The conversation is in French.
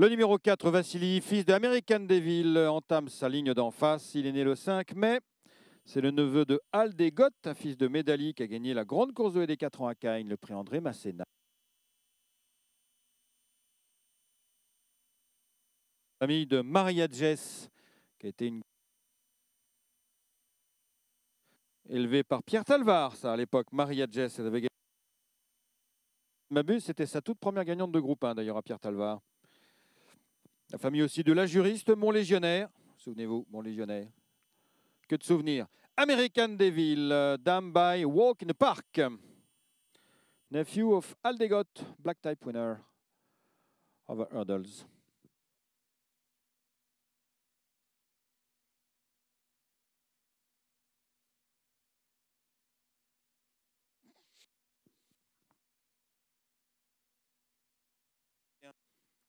Le numéro 4, Vassili, fils de American Devil, entame sa ligne d'en face. Il est né le 5 mai. C'est le neveu de Al un fils de Médali qui a gagné la grande course de des 4 ans à Caïn, le prix André Masséna. Famille de Maria Jess, qui a été une élevée par Pierre Talvar, ça à l'époque. Maria Jess, elle avait gagné. M'abuse, c'était sa toute première gagnante de groupe 1 d'ailleurs à Pierre Talvar. La famille aussi de la juriste, mon légionnaire. Souvenez-vous, mon légionnaire. Que de souvenirs. American Devil, Dame by Walk in the Park. Nephew of Aldegot, Black Type winner of Hurdles.